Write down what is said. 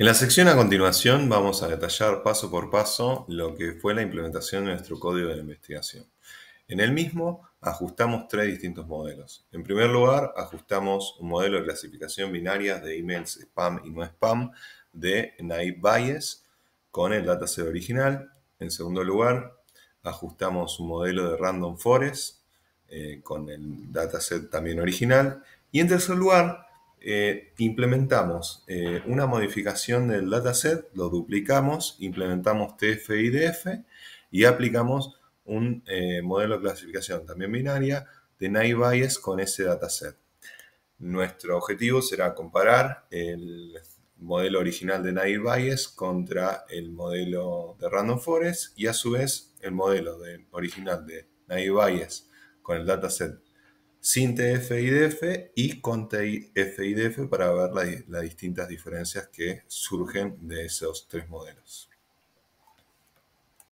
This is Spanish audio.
En la sección a continuación vamos a detallar paso por paso lo que fue la implementación de nuestro código de investigación. En el mismo ajustamos tres distintos modelos. En primer lugar, ajustamos un modelo de clasificación binaria de emails spam y no spam de Naive Bayes con el dataset original. En segundo lugar, ajustamos un modelo de Random Forest eh, con el dataset también original. Y en tercer lugar, eh, implementamos eh, una modificación del dataset, lo duplicamos, implementamos TF y y aplicamos un eh, modelo de clasificación también binaria de naive Bayes con ese dataset. Nuestro objetivo será comparar el modelo original de naive Bayes contra el modelo de random forest y a su vez el modelo original de naive bias con el dataset sin TFIDF y con TFIDF para ver las distintas diferencias que surgen de esos tres modelos.